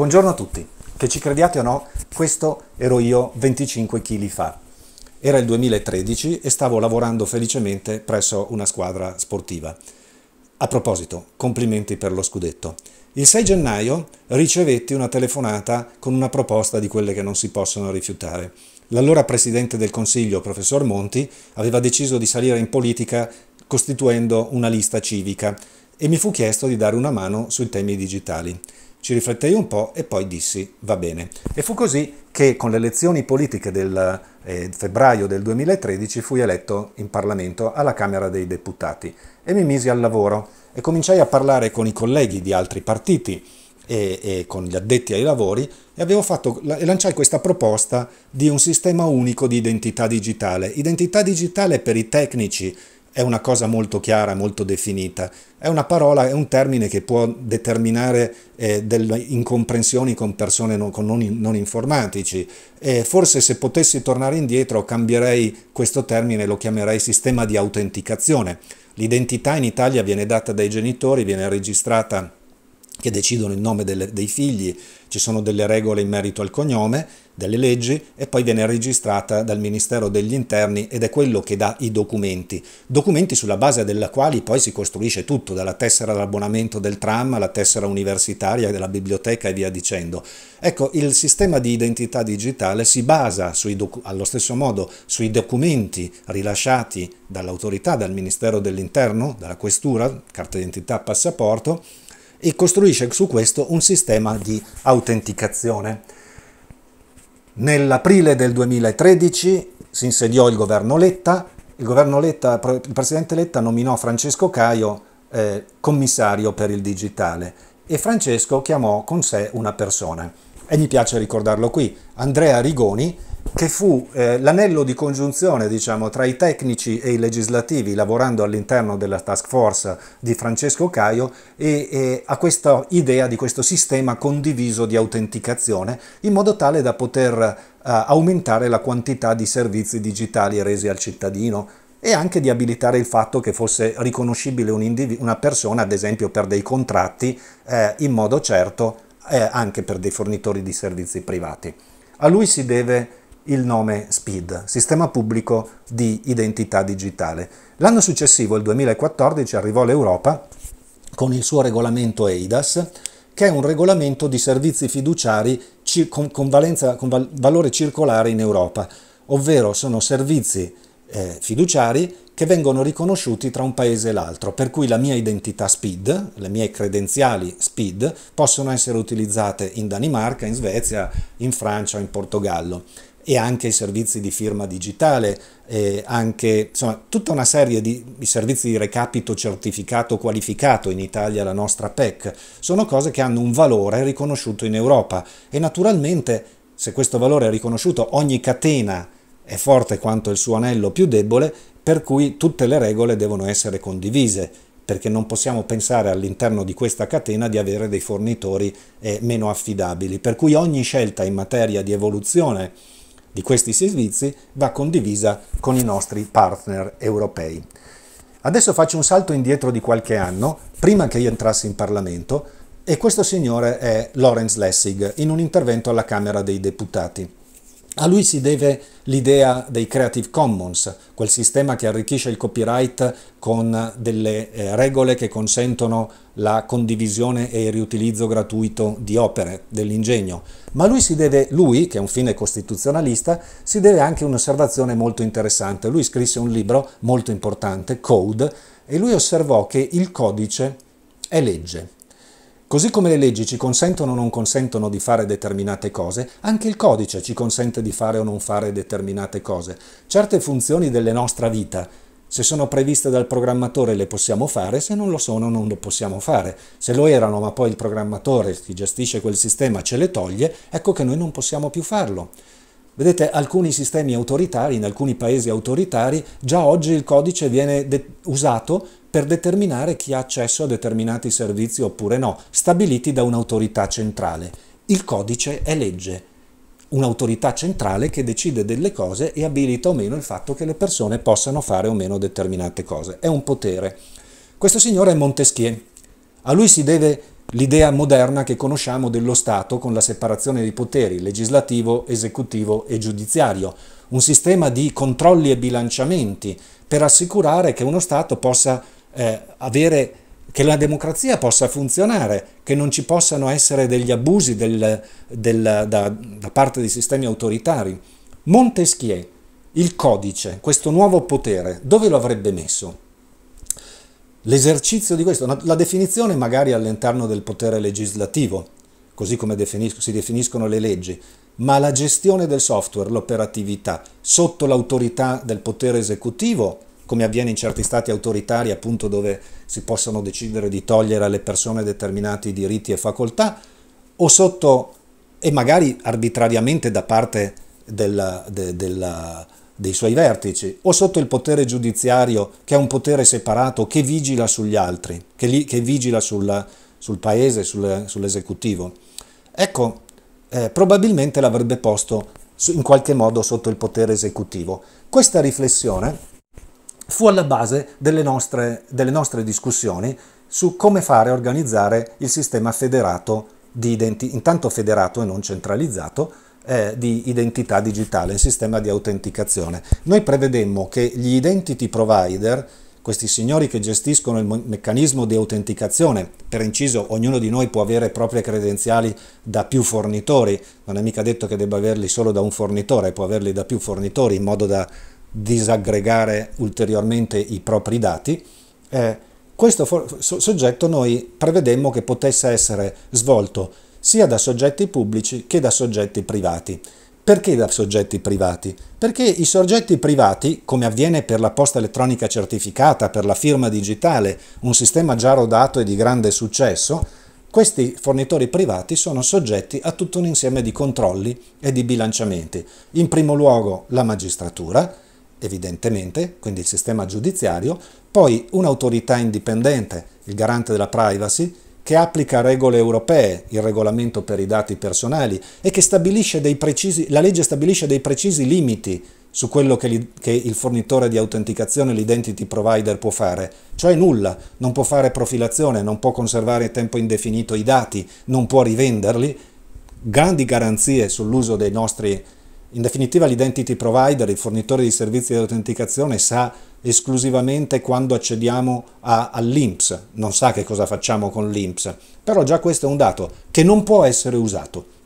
Buongiorno a tutti, che ci crediate o no, questo ero io 25 kg fa. Era il 2013 e stavo lavorando felicemente presso una squadra sportiva. A proposito, complimenti per lo scudetto. Il 6 gennaio ricevetti una telefonata con una proposta di quelle che non si possono rifiutare. L'allora Presidente del Consiglio, professor Monti, aveva deciso di salire in politica costituendo una lista civica e mi fu chiesto di dare una mano sui temi digitali. Ci riflettei un po' e poi dissi va bene. E fu così che con le elezioni politiche del eh, febbraio del 2013 fui eletto in Parlamento alla Camera dei Deputati e mi misi al lavoro e cominciai a parlare con i colleghi di altri partiti e, e con gli addetti ai lavori e avevo fatto, lanciai questa proposta di un sistema unico di identità digitale. Identità digitale per i tecnici è una cosa molto chiara, molto definita. È una parola, è un termine che può determinare eh, delle incomprensioni con persone non, con non, non informatici. E forse se potessi tornare indietro cambierei questo termine, e lo chiamerei sistema di autenticazione. L'identità in Italia viene data dai genitori, viene registrata che decidono il nome delle, dei figli, ci sono delle regole in merito al cognome delle leggi e poi viene registrata dal Ministero degli Interni ed è quello che dà i documenti, documenti sulla base della quali poi si costruisce tutto, dalla tessera d'abbonamento del tram alla tessera universitaria, della biblioteca e via dicendo. Ecco, il sistema di identità digitale si basa allo stesso modo sui documenti rilasciati dall'autorità, dal Ministero dell'Interno, dalla Questura, carta d'identità, passaporto, e costruisce su questo un sistema di autenticazione. Nell'aprile del 2013 si insediò il governo Letta, il, governo Letta, il presidente Letta nominò Francesco Caio eh, commissario per il digitale e Francesco chiamò con sé una persona. E mi piace ricordarlo qui, Andrea Rigoni, che fu eh, l'anello di congiunzione diciamo, tra i tecnici e i legislativi lavorando all'interno della task force di Francesco Caio e, e a questa idea di questo sistema condiviso di autenticazione in modo tale da poter eh, aumentare la quantità di servizi digitali resi al cittadino e anche di abilitare il fatto che fosse riconoscibile un una persona ad esempio per dei contratti eh, in modo certo eh, anche per dei fornitori di servizi privati. A lui si deve il nome SPID, Sistema Pubblico di Identità Digitale. L'anno successivo, il 2014, arrivò l'Europa con il suo regolamento EIDAS, che è un regolamento di servizi fiduciari con, con, valenza, con val valore circolare in Europa, ovvero sono servizi eh, fiduciari che vengono riconosciuti tra un paese e l'altro, per cui la mia identità SPID, le mie credenziali SPID, possono essere utilizzate in Danimarca, in Svezia, in Francia, in Portogallo e anche i servizi di firma digitale, anche insomma, tutta una serie di, di servizi di recapito certificato qualificato in Italia, la nostra PEC, sono cose che hanno un valore riconosciuto in Europa e naturalmente se questo valore è riconosciuto ogni catena è forte quanto il suo anello più debole, per cui tutte le regole devono essere condivise perché non possiamo pensare all'interno di questa catena di avere dei fornitori eh, meno affidabili. Per cui ogni scelta in materia di evoluzione di questi servizi va condivisa con i nostri partner europei. Adesso faccio un salto indietro di qualche anno, prima che io entrassi in Parlamento, e questo signore è Lawrence Lessig in un intervento alla Camera dei Deputati. A lui si deve l'idea dei Creative Commons, quel sistema che arricchisce il copyright con delle eh, regole che consentono la condivisione e il riutilizzo gratuito di opere, dell'ingegno. Ma lui si deve, lui, che è un fine costituzionalista, si deve anche un'osservazione molto interessante. Lui scrisse un libro molto importante, Code, e lui osservò che il codice è legge Così come le leggi ci consentono o non consentono di fare determinate cose, anche il codice ci consente di fare o non fare determinate cose. Certe funzioni della nostra vita, se sono previste dal programmatore le possiamo fare, se non lo sono non lo possiamo fare. Se lo erano ma poi il programmatore chi gestisce quel sistema ce le toglie, ecco che noi non possiamo più farlo. Vedete, alcuni sistemi autoritari, in alcuni paesi autoritari, già oggi il codice viene usato per determinare chi ha accesso a determinati servizi oppure no, stabiliti da un'autorità centrale. Il codice è legge, un'autorità centrale che decide delle cose e abilita o meno il fatto che le persone possano fare o meno determinate cose. È un potere. Questo signore è Montesquieu. A lui si deve l'idea moderna che conosciamo dello Stato con la separazione dei poteri legislativo, esecutivo e giudiziario, un sistema di controlli e bilanciamenti per assicurare che uno Stato possa eh, avere, che la democrazia possa funzionare, che non ci possano essere degli abusi del, del, da, da parte di sistemi autoritari. Montesquieu, il codice, questo nuovo potere, dove lo avrebbe messo? L'esercizio di questo, la definizione magari all'interno del potere legislativo, così come definisco, si definiscono le leggi, ma la gestione del software, l'operatività, sotto l'autorità del potere esecutivo come avviene in certi stati autoritari, appunto dove si possono decidere di togliere alle persone determinati diritti e facoltà, o sotto, e magari arbitrariamente da parte della, de, della, dei suoi vertici, o sotto il potere giudiziario, che è un potere separato, che vigila sugli altri, che, li, che vigila sulla, sul paese, sul, sull'esecutivo. Ecco, eh, probabilmente l'avrebbe posto in qualche modo sotto il potere esecutivo. Questa riflessione fu alla base delle nostre, delle nostre discussioni su come fare a organizzare il sistema federato, di identità, intanto federato e non centralizzato, eh, di identità digitale, il sistema di autenticazione. Noi prevedemmo che gli identity provider, questi signori che gestiscono il meccanismo di autenticazione, per inciso ognuno di noi può avere proprie credenziali da più fornitori, non è mica detto che debba averli solo da un fornitore, può averli da più fornitori in modo da disaggregare ulteriormente i propri dati, eh, questo soggetto noi prevedemmo che potesse essere svolto sia da soggetti pubblici che da soggetti privati. Perché da soggetti privati? Perché i soggetti privati, come avviene per la posta elettronica certificata, per la firma digitale, un sistema già rodato e di grande successo, questi fornitori privati sono soggetti a tutto un insieme di controlli e di bilanciamenti. In primo luogo la magistratura, evidentemente, quindi il sistema giudiziario, poi un'autorità indipendente, il garante della privacy, che applica regole europee, il regolamento per i dati personali, e che stabilisce dei precisi, la legge stabilisce dei precisi limiti su quello che, li, che il fornitore di autenticazione, l'identity provider, può fare, cioè nulla, non può fare profilazione, non può conservare in tempo indefinito i dati, non può rivenderli, grandi garanzie sull'uso dei nostri in definitiva l'identity provider, il fornitore di servizi di autenticazione, sa esclusivamente quando accediamo all'INPS, non sa che cosa facciamo con l'INPS, però già questo è un dato che non può essere usato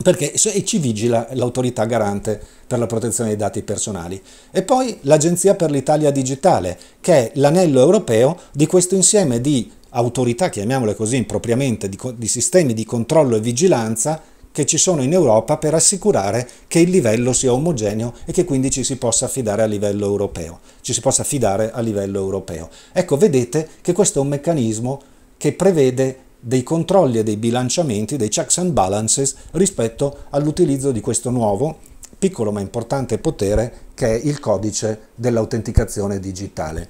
perché e ci vigila l'autorità garante per la protezione dei dati personali. E poi l'Agenzia per l'Italia Digitale, che è l'anello europeo di questo insieme di autorità, chiamiamole così impropriamente, di, di sistemi di controllo e vigilanza che ci sono in Europa per assicurare che il livello sia omogeneo e che quindi ci si possa affidare a livello europeo, ci si possa affidare a livello europeo. Ecco, vedete che questo è un meccanismo che prevede dei controlli e dei bilanciamenti, dei checks and balances rispetto all'utilizzo di questo nuovo, piccolo ma importante potere che è il codice dell'autenticazione digitale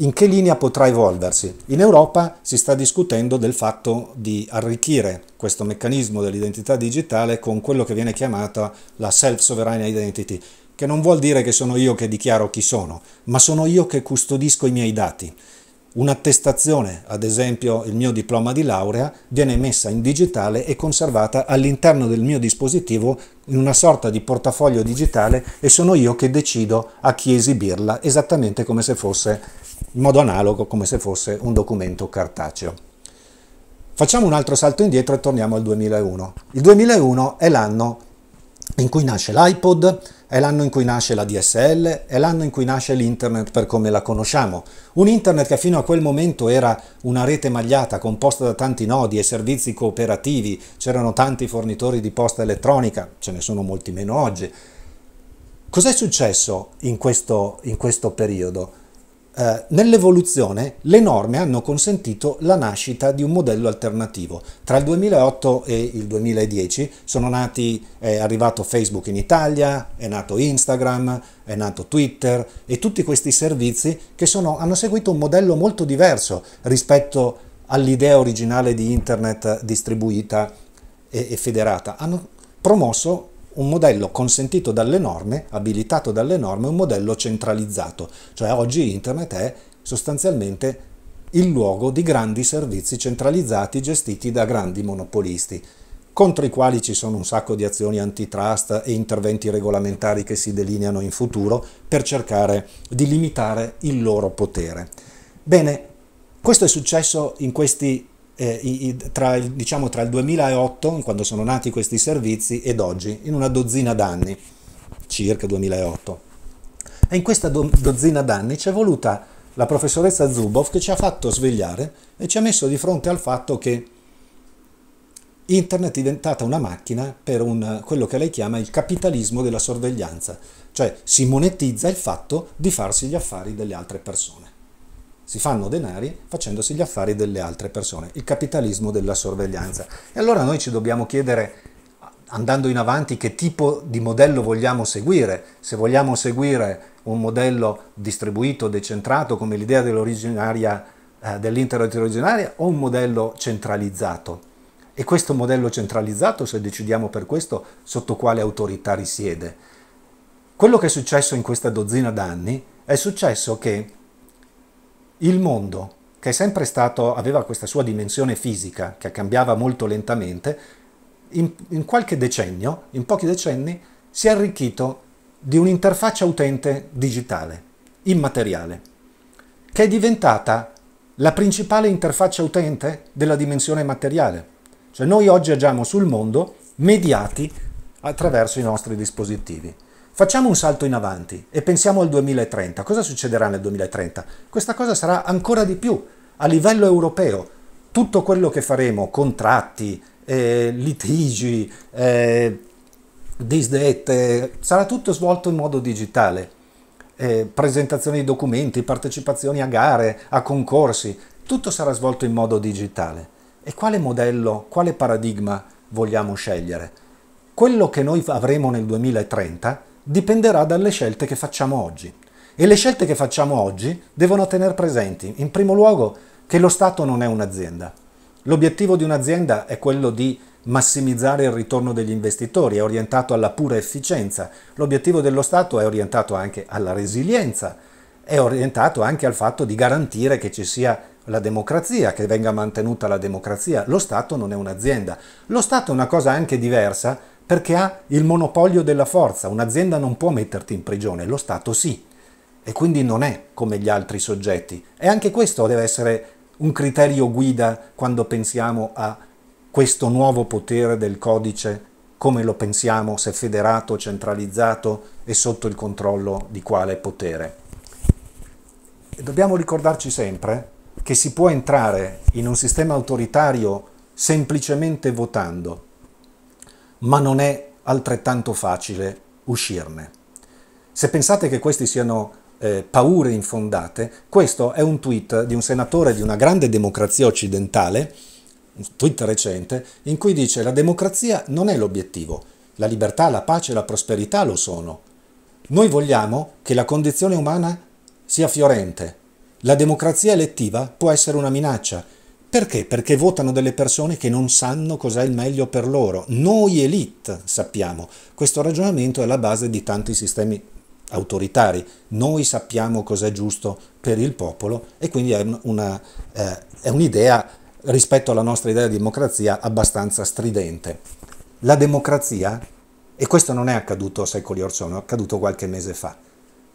in che linea potrà evolversi? In Europa si sta discutendo del fatto di arricchire questo meccanismo dell'identità digitale con quello che viene chiamata la self-sovereign identity, che non vuol dire che sono io che dichiaro chi sono, ma sono io che custodisco i miei dati. Un'attestazione, ad esempio il mio diploma di laurea, viene messa in digitale e conservata all'interno del mio dispositivo in una sorta di portafoglio digitale e sono io che decido a chi esibirla, esattamente come se fosse in modo analogo come se fosse un documento cartaceo. Facciamo un altro salto indietro e torniamo al 2001. Il 2001 è l'anno in cui nasce l'iPod, è l'anno in cui nasce la DSL, è l'anno in cui nasce l'internet per come la conosciamo. Un internet che fino a quel momento era una rete magliata composta da tanti nodi e servizi cooperativi, c'erano tanti fornitori di posta elettronica, ce ne sono molti meno oggi. Cos'è successo in questo, in questo periodo? Eh, nell'evoluzione le norme hanno consentito la nascita di un modello alternativo. Tra il 2008 e il 2010 sono nati, è arrivato Facebook in Italia, è nato Instagram, è nato Twitter e tutti questi servizi che sono, hanno seguito un modello molto diverso rispetto all'idea originale di internet distribuita e, e federata. Hanno promosso un modello consentito dalle norme, abilitato dalle norme, un modello centralizzato. Cioè oggi Internet è sostanzialmente il luogo di grandi servizi centralizzati gestiti da grandi monopolisti, contro i quali ci sono un sacco di azioni antitrust e interventi regolamentari che si delineano in futuro per cercare di limitare il loro potere. Bene, questo è successo in questi eh, i, tra, il, diciamo, tra il 2008, quando sono nati questi servizi, ed oggi, in una dozzina d'anni, circa 2008. E in questa do, dozzina d'anni ci è voluta la professoressa Zuboff che ci ha fatto svegliare e ci ha messo di fronte al fatto che Internet è diventata una macchina per un, quello che lei chiama il capitalismo della sorveglianza, cioè si monetizza il fatto di farsi gli affari delle altre persone si fanno denari facendosi gli affari delle altre persone, il capitalismo della sorveglianza. E allora noi ci dobbiamo chiedere, andando in avanti, che tipo di modello vogliamo seguire, se vogliamo seguire un modello distribuito, decentrato, come l'idea dell'originaria, eh, originaria, o un modello centralizzato. E questo modello centralizzato, se decidiamo per questo, sotto quale autorità risiede? Quello che è successo in questa dozzina d'anni è successo che il mondo, che è sempre stato, aveva questa sua dimensione fisica, che cambiava molto lentamente, in, in qualche decennio, in pochi decenni, si è arricchito di un'interfaccia utente digitale, immateriale, che è diventata la principale interfaccia utente della dimensione materiale. Cioè noi oggi agiamo sul mondo mediati attraverso i nostri dispositivi. Facciamo un salto in avanti e pensiamo al 2030. Cosa succederà nel 2030? Questa cosa sarà ancora di più a livello europeo. Tutto quello che faremo, contratti, eh, litigi, eh, disdette, sarà tutto svolto in modo digitale. Eh, presentazioni di documenti, partecipazioni a gare, a concorsi, tutto sarà svolto in modo digitale. E quale modello, quale paradigma vogliamo scegliere? Quello che noi avremo nel 2030 dipenderà dalle scelte che facciamo oggi. E le scelte che facciamo oggi devono tenere presenti, in primo luogo, che lo Stato non è un'azienda. L'obiettivo di un'azienda è quello di massimizzare il ritorno degli investitori, è orientato alla pura efficienza. L'obiettivo dello Stato è orientato anche alla resilienza, è orientato anche al fatto di garantire che ci sia la democrazia, che venga mantenuta la democrazia. Lo Stato non è un'azienda. Lo Stato è una cosa anche diversa perché ha il monopolio della forza, un'azienda non può metterti in prigione, lo Stato sì, e quindi non è come gli altri soggetti. E anche questo deve essere un criterio guida quando pensiamo a questo nuovo potere del codice, come lo pensiamo, se federato, centralizzato e sotto il controllo di quale potere. E dobbiamo ricordarci sempre che si può entrare in un sistema autoritario semplicemente votando, ma non è altrettanto facile uscirne. Se pensate che questi siano eh, paure infondate, questo è un tweet di un senatore di una grande democrazia occidentale, un tweet recente, in cui dice la democrazia non è l'obiettivo, la libertà, la pace e la prosperità lo sono. Noi vogliamo che la condizione umana sia fiorente. La democrazia elettiva può essere una minaccia, perché? Perché votano delle persone che non sanno cos'è il meglio per loro. Noi elite sappiamo. Questo ragionamento è la base di tanti sistemi autoritari. Noi sappiamo cos'è giusto per il popolo e quindi è, una, eh, è un'idea rispetto alla nostra idea di democrazia abbastanza stridente. La democrazia, e questo non è accaduto secoli or sono, è accaduto qualche mese fa,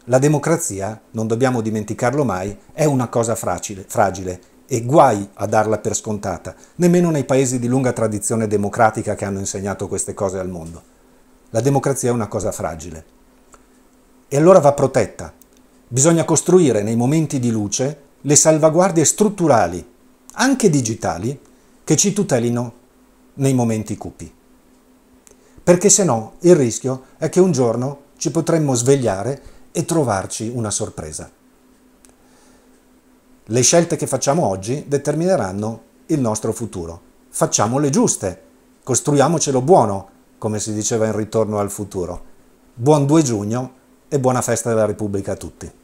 la democrazia, non dobbiamo dimenticarlo mai, è una cosa fragile, fragile e guai a darla per scontata, nemmeno nei paesi di lunga tradizione democratica che hanno insegnato queste cose al mondo. La democrazia è una cosa fragile. E allora va protetta. Bisogna costruire nei momenti di luce le salvaguardie strutturali, anche digitali, che ci tutelino nei momenti cupi. Perché se no il rischio è che un giorno ci potremmo svegliare e trovarci una sorpresa. Le scelte che facciamo oggi determineranno il nostro futuro. Facciamole giuste, costruiamocelo buono, come si diceva in ritorno al futuro. Buon 2 giugno e buona festa della Repubblica a tutti.